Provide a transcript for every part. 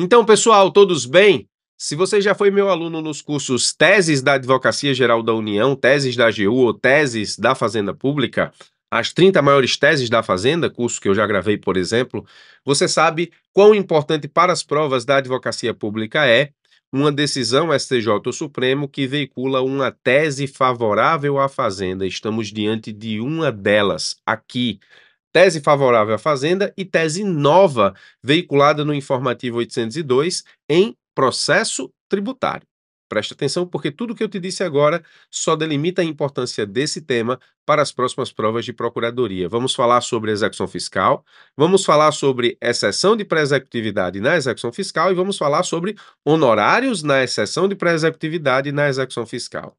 Então, pessoal, todos bem? Se você já foi meu aluno nos cursos Teses da Advocacia Geral da União, Teses da AGU ou Teses da Fazenda Pública, as 30 maiores teses da Fazenda, curso que eu já gravei, por exemplo, você sabe quão importante para as provas da advocacia pública é uma decisão STJ ou Supremo que veicula uma tese favorável à Fazenda. Estamos diante de uma delas aqui tese favorável à Fazenda e tese nova, veiculada no informativo 802, em processo tributário. Preste atenção, porque tudo que eu te disse agora só delimita a importância desse tema para as próximas provas de procuradoria. Vamos falar sobre execução fiscal, vamos falar sobre exceção de pré-executividade na execução fiscal e vamos falar sobre honorários na exceção de pré-executividade na execução fiscal.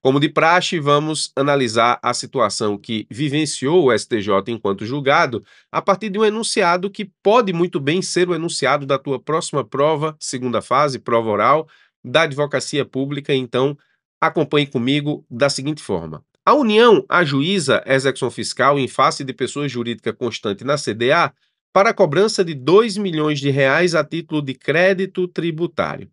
Como de praxe, vamos analisar a situação que vivenciou o STJ enquanto julgado a partir de um enunciado que pode muito bem ser o enunciado da tua próxima prova, segunda fase, prova oral, da advocacia pública. Então, acompanhe comigo da seguinte forma. A União ajuiza a execução fiscal em face de pessoa jurídica constante na CDA para a cobrança de 2 milhões de reais a título de crédito tributário.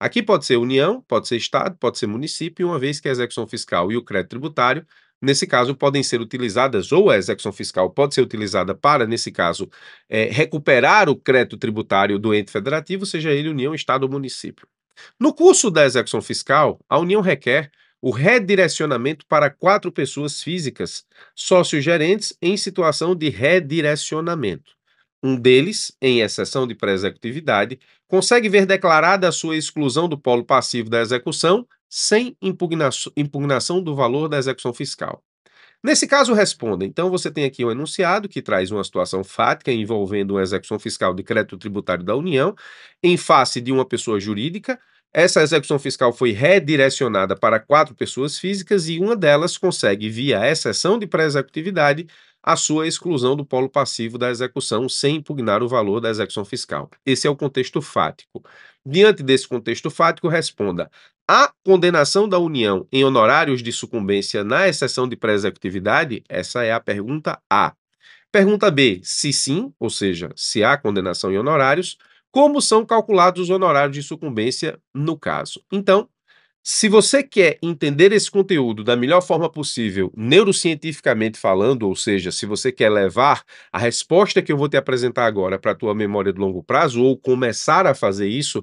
Aqui pode ser União, pode ser Estado, pode ser município, uma vez que a execução fiscal e o crédito tributário, nesse caso, podem ser utilizadas, ou a execução fiscal pode ser utilizada para, nesse caso, é, recuperar o crédito tributário do ente federativo, seja ele União, Estado ou município. No curso da execução fiscal, a União requer o redirecionamento para quatro pessoas físicas, sócios gerentes em situação de redirecionamento. Um deles, em exceção de pré-executividade, consegue ver declarada a sua exclusão do polo passivo da execução sem impugnação do valor da execução fiscal. Nesse caso, responda. Então, você tem aqui um enunciado que traz uma situação fática envolvendo uma execução fiscal de crédito tributário da União em face de uma pessoa jurídica. Essa execução fiscal foi redirecionada para quatro pessoas físicas e uma delas consegue, via exceção de pré-executividade, a sua exclusão do polo passivo da execução sem impugnar o valor da execução fiscal. Esse é o contexto fático. Diante desse contexto fático, responda: a condenação da União em honorários de sucumbência na exceção de pré-executividade? Essa é a pergunta A. Pergunta B: se sim, ou seja, se há condenação em honorários, como são calculados os honorários de sucumbência no caso? Então, se você quer entender esse conteúdo da melhor forma possível, neurocientificamente falando, ou seja, se você quer levar a resposta que eu vou te apresentar agora para a tua memória de longo prazo ou começar a fazer isso,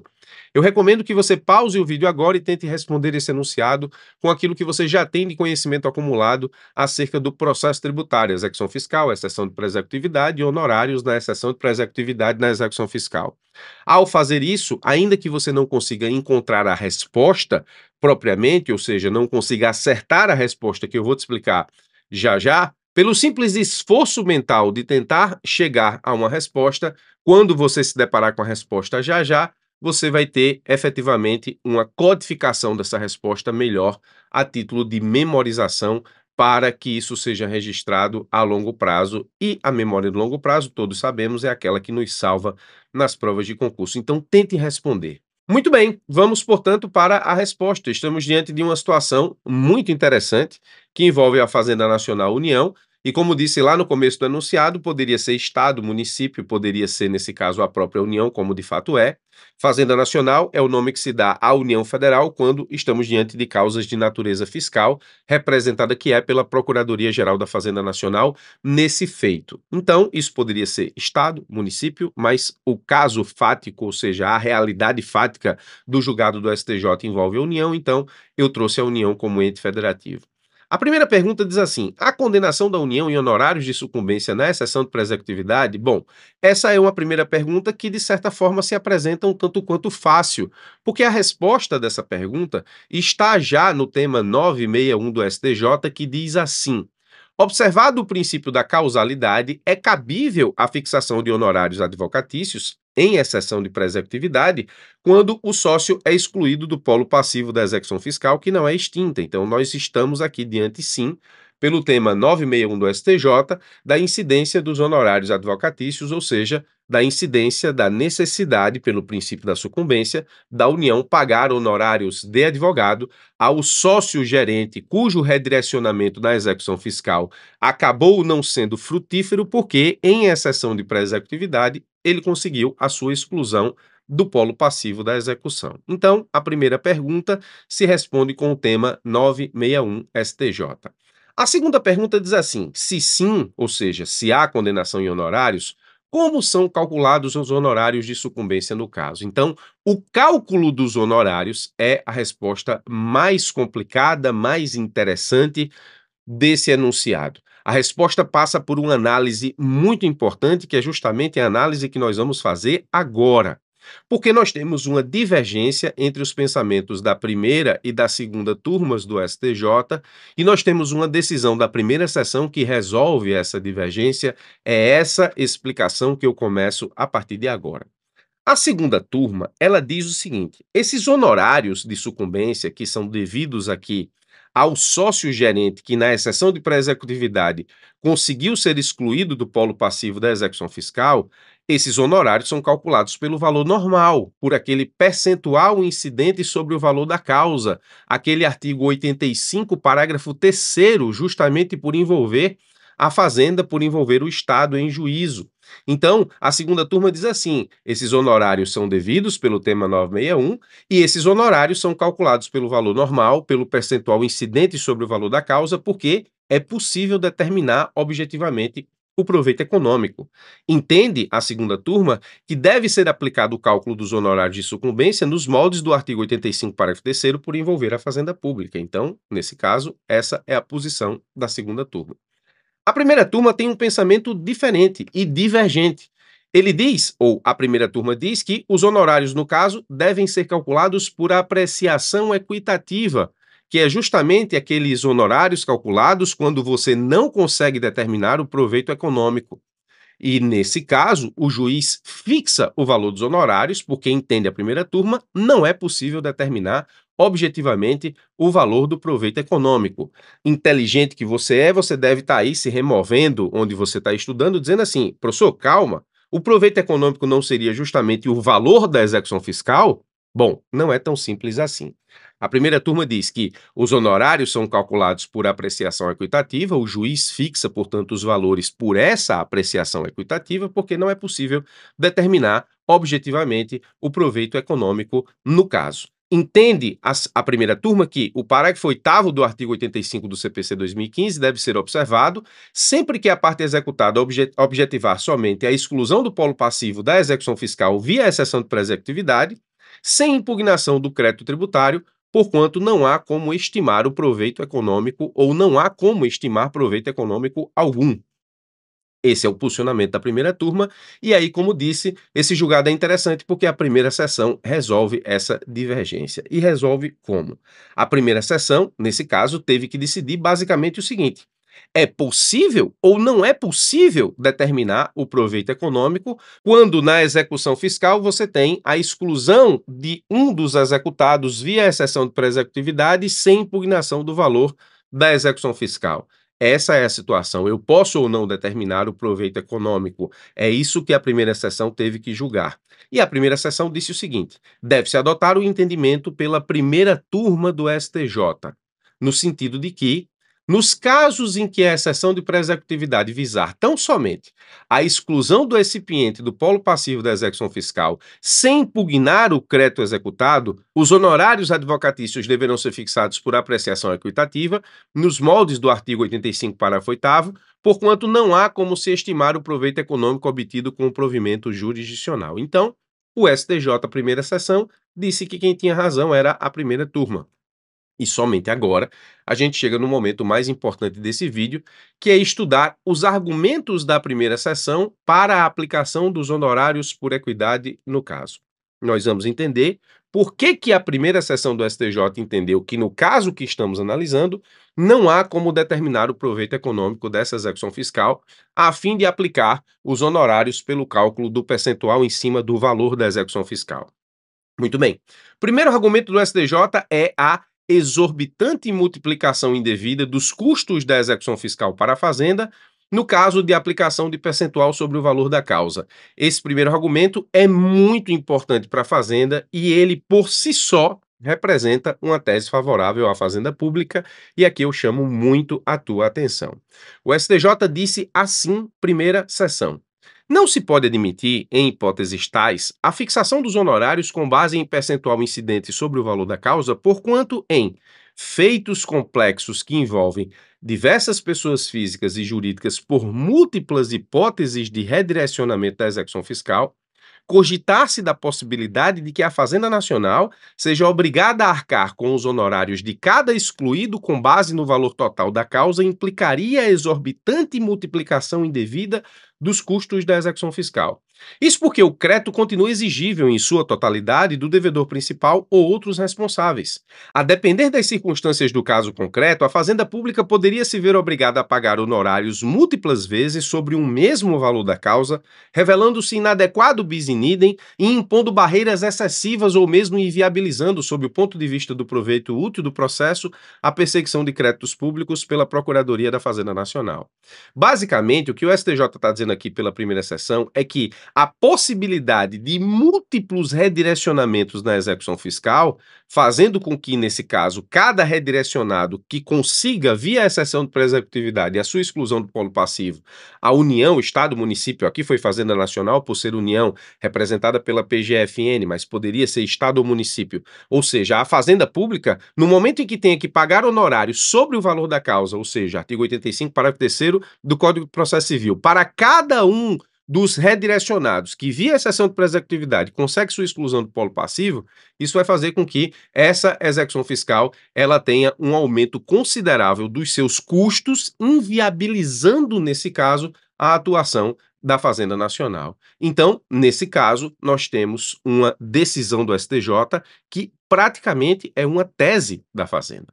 eu recomendo que você pause o vídeo agora e tente responder esse enunciado com aquilo que você já tem de conhecimento acumulado acerca do processo tributário, execução fiscal, exceção de presecutividade e honorários na exceção de presecutividade na execução fiscal. Ao fazer isso, ainda que você não consiga encontrar a resposta propriamente, ou seja, não consiga acertar a resposta que eu vou te explicar já já, pelo simples esforço mental de tentar chegar a uma resposta, quando você se deparar com a resposta já já, você vai ter efetivamente uma codificação dessa resposta melhor a título de memorização para que isso seja registrado a longo prazo. E a memória de longo prazo, todos sabemos, é aquela que nos salva nas provas de concurso. Então, tente responder. Muito bem, vamos, portanto, para a resposta. Estamos diante de uma situação muito interessante que envolve a Fazenda Nacional União e como disse lá no começo do enunciado, poderia ser Estado, município, poderia ser, nesse caso, a própria União, como de fato é. Fazenda Nacional é o nome que se dá à União Federal quando estamos diante de causas de natureza fiscal, representada que é pela Procuradoria-Geral da Fazenda Nacional nesse feito. Então, isso poderia ser Estado, município, mas o caso fático, ou seja, a realidade fática do julgado do STJ envolve a União, então eu trouxe a União como ente federativo. A primeira pergunta diz assim: a condenação da União em honorários de sucumbência na exceção de executividade? Bom, essa é uma primeira pergunta que, de certa forma, se apresenta um tanto quanto fácil, porque a resposta dessa pergunta está já no tema 961 do STJ, que diz assim. Observado o princípio da causalidade, é cabível a fixação de honorários advocatícios em exceção de preseptividade, quando o sócio é excluído do polo passivo da execução fiscal, que não é extinta. Então, nós estamos aqui diante, sim, pelo tema 961 do STJ, da incidência dos honorários advocatícios, ou seja, da incidência da necessidade, pelo princípio da sucumbência, da União pagar honorários de advogado ao sócio gerente cujo redirecionamento da execução fiscal acabou não sendo frutífero porque, em exceção de pré-executividade, ele conseguiu a sua exclusão do polo passivo da execução. Então, a primeira pergunta se responde com o tema 961 STJ. A segunda pergunta diz assim: se sim, ou seja, se há condenação em honorários, como são calculados os honorários de sucumbência no caso. Então, o cálculo dos honorários é a resposta mais complicada, mais interessante desse enunciado. A resposta passa por uma análise muito importante, que é justamente a análise que nós vamos fazer agora porque nós temos uma divergência entre os pensamentos da primeira e da segunda turmas do STJ, e nós temos uma decisão da primeira sessão que resolve essa divergência. É essa explicação que eu começo a partir de agora. A segunda turma, ela diz o seguinte: esses honorários de sucumbência que são devidos aqui ao sócio gerente que, na exceção de pré-executividade, conseguiu ser excluído do polo passivo da execução fiscal, esses honorários são calculados pelo valor normal, por aquele percentual incidente sobre o valor da causa, aquele artigo 85, parágrafo 3, justamente por envolver a Fazenda, por envolver o Estado em juízo. Então, a segunda turma diz assim: esses honorários são devidos pelo tema 961 e esses honorários são calculados pelo valor normal, pelo percentual incidente sobre o valor da causa, porque é possível determinar objetivamente o proveito econômico. Entende a segunda turma que deve ser aplicado o cálculo dos honorários de sucumbência nos moldes do artigo 85, parágrafo 3 por envolver a fazenda pública. Então, nesse caso, essa é a posição da segunda turma. A primeira turma tem um pensamento diferente e divergente. Ele diz, ou a primeira turma diz, que os honorários, no caso, devem ser calculados por apreciação equitativa, que é justamente aqueles honorários calculados quando você não consegue determinar o proveito econômico. E, nesse caso, o juiz fixa o valor dos honorários, porque entende a primeira turma, não é possível determinar objetivamente o valor do proveito econômico. Inteligente que você é, você deve estar tá aí se removendo onde você está estudando, dizendo assim: professor, calma, o proveito econômico não seria justamente o valor da execução fiscal? Bom, não é tão simples assim. A primeira turma diz que os honorários são calculados por apreciação equitativa, o juiz fixa, portanto, os valores por essa apreciação equitativa, porque não é possível determinar objetivamente o proveito econômico no caso. Entende a, primeira turma que o parágrafo 8 do artigo 85 do CPC 2015 deve ser observado sempre que a parte executada objetivar somente a exclusão do polo passivo da execução fiscal via exceção de presectividade, sem impugnação do crédito tributário porquanto não há como estimar o proveito econômico ou não há como estimar proveito econômico algum. Esse é o posicionamento da primeira turma, e aí, como disse, esse julgado é interessante porque a primeira sessão resolve essa divergência. E resolve como? A primeira sessão, nesse caso, teve que decidir basicamente o seguinte: é possível ou não é possível determinar o proveito econômico quando na execução fiscal você tem a exclusão de um dos executados via exceção de pré-executividade sem impugnação do valor da execução fiscal. Essa é a situação. Eu posso ou não determinar o proveito econômico. É isso que a primeira sessão teve que julgar. E a primeira sessão disse o seguinte: deve-se adotar o entendimento pela primeira turma do STJ, no sentido de que nos casos em que a exceção de pré-executividade visar tão somente a exclusão do recipiente do polo passivo da execução fiscal sem impugnar o crédito executado, os honorários advocatícios deverão ser fixados por apreciação equitativa, nos moldes do artigo 85, parágrafo 8, porquanto não há como se estimar o proveito econômico obtido com o provimento jurisdicional. Então, o STJ, primeira sessão, disse que quem tinha razão era a primeira turma e somente agora, a gente chega no momento mais importante desse vídeo, que é estudar os argumentos da primeira sessão para a aplicação dos honorários por equidade no caso. Nós vamos entender por que, que a primeira sessão do STJ entendeu que, no caso que estamos analisando, não há como determinar o proveito econômico dessa execução fiscal a fim de aplicar os honorários pelo cálculo do percentual em cima do valor da execução fiscal. Muito bem. Primeiro argumento do STJ é a exorbitante multiplicação indevida dos custos da execução fiscal para a Fazenda, no caso de aplicação de percentual sobre o valor da causa. Esse primeiro argumento é muito importante para a Fazenda e ele, por si só, representa uma tese favorável à Fazenda Pública e aqui eu chamo muito a tua atenção. O STJ disse assim, primeira sessão. Não se pode admitir, em hipóteses tais, a fixação dos honorários com base em percentual incidente sobre o valor da causa, porquanto em feitos complexos que envolvem diversas pessoas físicas e jurídicas por múltiplas hipóteses de redirecionamento da execução fiscal, cogitar-se da possibilidade de que a Fazenda Nacional seja obrigada a arcar com os honorários de cada excluído com base no valor total da causa implicaria a exorbitante multiplicação indevida dos custos da execução fiscal. Isso porque o crédito continua exigível em sua totalidade do devedor principal ou outros responsáveis. A depender das circunstâncias do caso concreto, a Fazenda Pública poderia se ver obrigada a pagar honorários múltiplas vezes sobre um mesmo valor da causa, revelando-se inadequado bis in idem e impondo barreiras excessivas ou mesmo inviabilizando, sob o ponto de vista do proveito útil do processo, a perseguição de créditos públicos pela Procuradoria da Fazenda Nacional. Basicamente, o que o STJ está dizendo aqui pela primeira sessão é que a possibilidade de múltiplos redirecionamentos na execução fiscal fazendo com que, nesse caso, cada redirecionado que consiga, via exceção cessão de e a sua exclusão do polo passivo, a União, Estado, município, aqui foi Fazenda Nacional, por ser União, representada pela PGFN, mas poderia ser Estado ou município, ou seja, a Fazenda Pública, no momento em que tenha que pagar honorário sobre o valor da causa, ou seja, artigo 85, parágrafo 3 do Código de Processo Civil, para cada um dos redirecionados que, via a de presectividade, consegue sua exclusão do polo passivo, isso vai fazer com que essa execução fiscal ela tenha um aumento considerável dos seus custos, inviabilizando, nesse caso, a atuação da Fazenda Nacional. Então, nesse caso, nós temos uma decisão do STJ que praticamente é uma tese da Fazenda.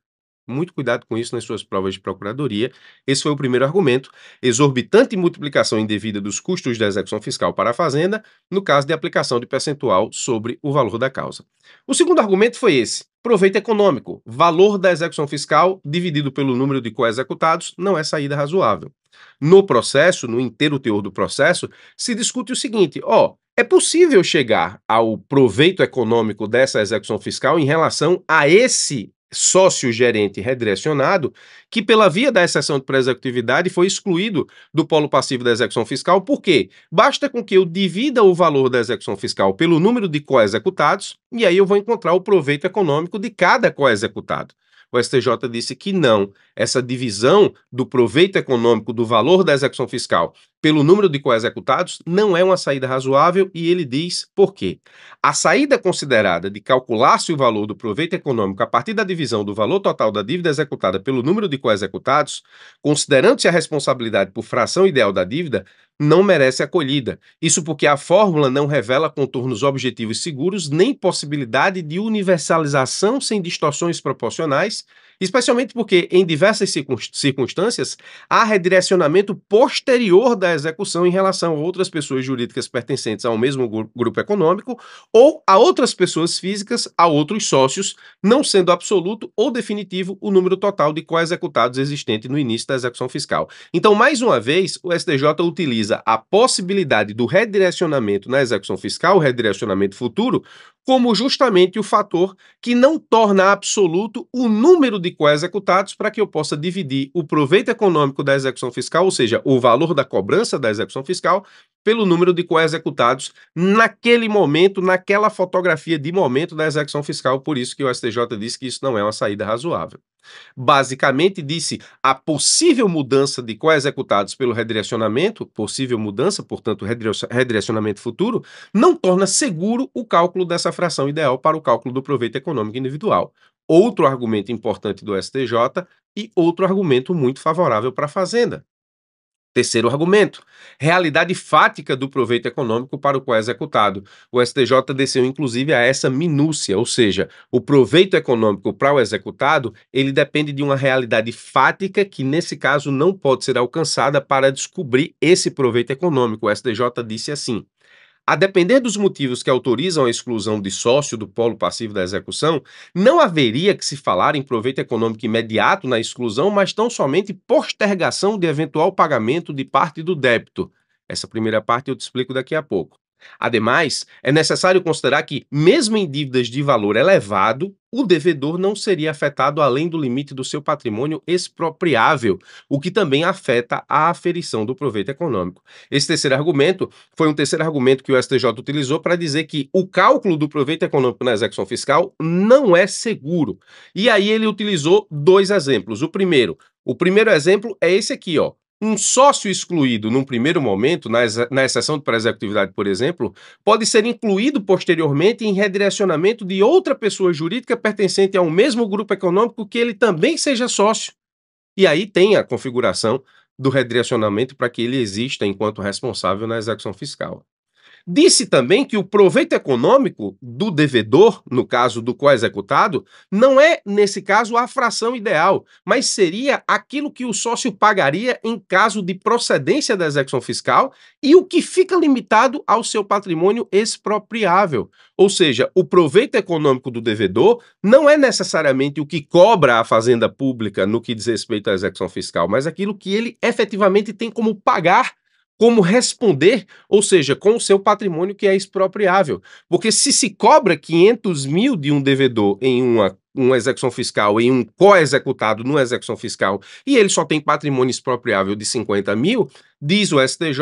Muito cuidado com isso nas suas provas de procuradoria. Esse foi o primeiro argumento. Exorbitante multiplicação indevida dos custos da execução fiscal para a Fazenda, no caso de aplicação de percentual sobre o valor da causa. O segundo argumento foi esse: proveito econômico. Valor da execução fiscal dividido pelo número de coexecutados não é saída razoável. No processo, no inteiro teor do processo, se discute o seguinte: ó, é possível chegar ao proveito econômico dessa execução fiscal em relação a esse sócio gerente redirecionado que pela via da exceção de pré-executividade foi excluído do polo passivo da execução fiscal, por quê basta com que eu divida o valor da execução fiscal pelo número de coexecutados e aí eu vou encontrar o proveito econômico de cada coexecutado. O STJ disse que não, essa divisão do proveito econômico do valor da execução fiscal pelo número de coexecutados não é uma saída razoável e ele diz por quê. A saída considerada de calcular-se o valor do proveito econômico a partir da divisão do valor total da dívida executada pelo número de coexecutados, considerando-se a responsabilidade por fração ideal da dívida, não merece acolhida. Isso porque a fórmula não revela contornos objetivos seguros nem possibilidade de universalização sem distorções proporcionais, especialmente porque, em diversas circunstâncias, há redirecionamento posterior da execução em relação a outras pessoas jurídicas pertencentes ao mesmo grupo econômico ou a outras pessoas físicas, a outros sócios, não sendo absoluto ou definitivo o número total de coexecutados existente no início da execução fiscal. Então, mais uma vez, o STJ utiliza a possibilidade do redirecionamento na execução fiscal, o redirecionamento futuro, como justamente o fator que não torna absoluto o número de coexecutados para que eu possa dividir o proveito econômico da execução fiscal, ou seja, o valor da cobrança da execução fiscal, pelo número de coexecutados naquele momento, naquela fotografia de momento da execução fiscal. Por isso que o STJ diz que isso não é uma saída razoável. Basicamente disse a possível mudança de coexecutados é pelo redirecionamento, possível mudança, portanto, redirecionamento futuro, não torna seguro o cálculo dessa fração ideal para o cálculo do proveito econômico individual. Outro argumento importante do STJ e outro argumento muito favorável para a Fazenda. Terceiro argumento, realidade fática do proveito econômico para o qual é executado. O STJ desceu inclusive a essa minúcia, ou seja, o proveito econômico para o executado, ele depende de uma realidade fática que nesse caso não pode ser alcançada para descobrir esse proveito econômico. O STJ disse assim: a depender dos motivos que autorizam a exclusão de sócio do polo passivo da execução, não haveria que se falar em proveito econômico imediato na exclusão, mas tão somente postergação de eventual pagamento de parte do débito. Essa primeira parte eu te explico daqui a pouco. Ademais, é necessário considerar que, mesmo em dívidas de valor elevado, o devedor não seria afetado além do limite do seu patrimônio expropriável, o que também afeta a aferição do proveito econômico. Esse terceiro argumento foi um terceiro argumento que o STJ utilizou para dizer que o cálculo do proveito econômico na execução fiscal não é seguro. E aí ele utilizou dois exemplos. O primeiro, o primeiro exemplo é esse aqui, ó. Um sócio excluído num primeiro momento, na, na exceção para executividade, por exemplo, pode ser incluído posteriormente em redirecionamento de outra pessoa jurídica pertencente ao mesmo grupo econômico que ele também seja sócio. E aí tem a configuração do redirecionamento para que ele exista enquanto responsável na execução fiscal. Disse também que o proveito econômico do devedor, no caso do coexecutado, não é, nesse caso, a fração ideal, mas seria aquilo que o sócio pagaria em caso de procedência da execução fiscal e o que fica limitado ao seu patrimônio expropriável. Ou seja, o proveito econômico do devedor não é necessariamente o que cobra a fazenda pública no que diz respeito à execução fiscal, mas aquilo que ele efetivamente tem como pagar como responder, ou seja, com o seu patrimônio que é expropriável. Porque se se cobra 500 mil de um devedor em uma, uma execução fiscal, em um co-executado numa execução fiscal, e ele só tem patrimônio expropriável de 50 mil, diz o STJ,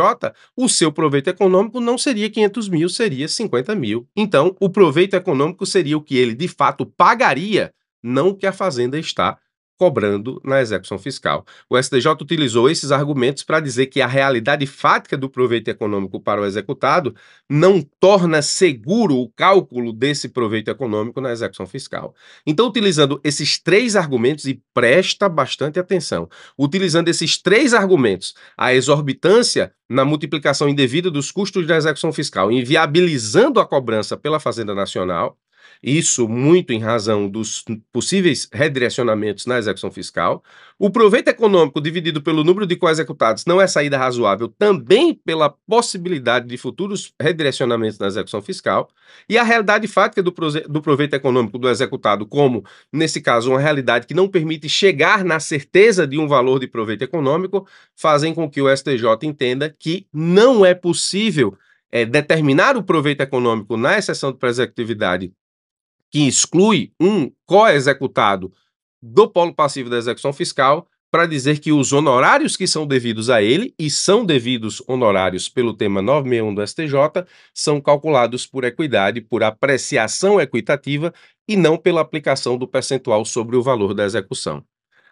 o seu proveito econômico não seria 500 mil, seria 50 mil. Então, o proveito econômico seria o que ele de fato pagaria, não o que a fazenda está cobrando na execução fiscal. O STJ utilizou esses argumentos para dizer que a realidade fática do proveito econômico para o executado não torna seguro o cálculo desse proveito econômico na execução fiscal. Então, utilizando esses três argumentos, e presta bastante atenção, utilizando esses três argumentos, a exorbitância na multiplicação indevida dos custos da execução fiscal, inviabilizando a cobrança pela Fazenda Nacional, isso muito em razão dos possíveis redirecionamentos na execução fiscal. O proveito econômico dividido pelo número de executados não é saída razoável, também pela possibilidade de futuros redirecionamentos na execução fiscal. E a realidade fática do, do proveito econômico do executado, como, nesse caso, uma realidade que não permite chegar na certeza de um valor de proveito econômico, fazem com que o STJ entenda que não é possível é, determinar o proveito econômico na exceção de pré-executividade que exclui um co-executado do polo passivo da execução fiscal para dizer que os honorários que são devidos a ele, e são devidos honorários pelo tema 961 do STJ, são calculados por equidade, por apreciação equitativa e não pela aplicação do percentual sobre o valor da execução.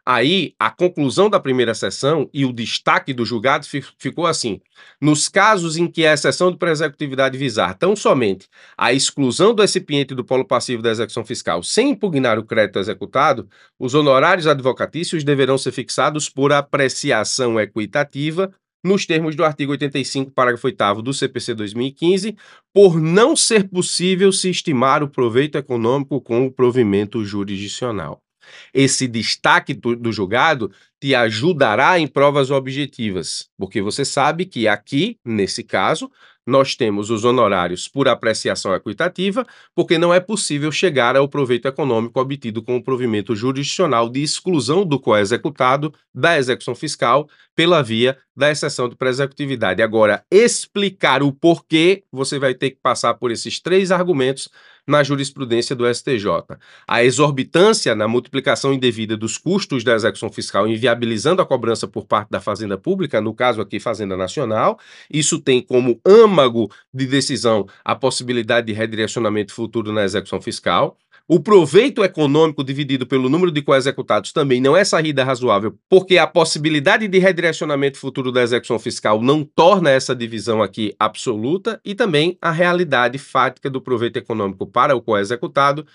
Aí, a conclusão da primeira sessão e o destaque do julgado ficou assim: nos casos em que a exceção de pré-executividade visar tão somente a exclusão do recipiente do polo passivo da execução fiscal sem impugnar o crédito executado, os honorários advocatícios deverão ser fixados por apreciação equitativa nos termos do artigo 85, parágrafo 8 do CPC 2015, por não ser possível se estimar o proveito econômico com o provimento jurisdicional. Esse destaque do, do julgado te ajudará em provas objetivas, porque você sabe que aqui, nesse caso, nós temos os honorários por apreciação equitativa, porque não é possível chegar ao proveito econômico obtido com o provimento jurisdicional de exclusão do coexecutado da execução fiscal pela via da exceção de pre-executividade. Agora, explicar o porquê, você vai ter que passar por esses três argumentos na jurisprudência do STJ. A exorbitância na multiplicação indevida dos custos da execução fiscal, inviabilizando a cobrança por parte da Fazenda Pública, no caso aqui Fazenda Nacional, isso tem como âmago de decisão a possibilidade de redirecionamento futuro na execução fiscal. O proveito econômico dividido pelo número de co-executados também não é saída razoável, porque a possibilidade de redirecionamento futuro da execução fiscal não torna essa divisão aqui absoluta e também a realidade fática do proveito econômico para o co-executado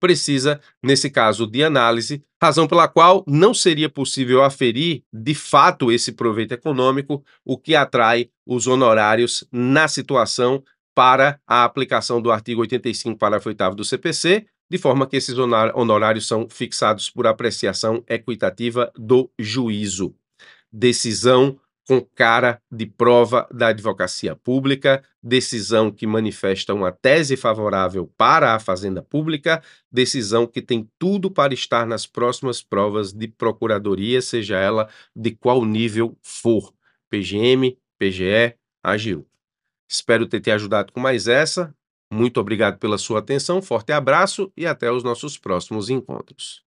precisa, nesse caso, de análise, razão pela qual não seria possível aferir de fato esse proveito econômico, o que atrai os honorários na situação para a aplicação do artigo 85, parágrafo 8 do CPC, de forma que esses honorários são fixados por apreciação equitativa do juízo. Decisão com cara de prova da advocacia pública, decisão que manifesta uma tese favorável para a Fazenda Pública, decisão que tem tudo para estar nas próximas provas de procuradoria, seja ela de qual nível for, PGM, PGE, AGU. Espero ter te ajudado com mais essa. Muito obrigado pela sua atenção, forte abraço e até os nossos próximos encontros.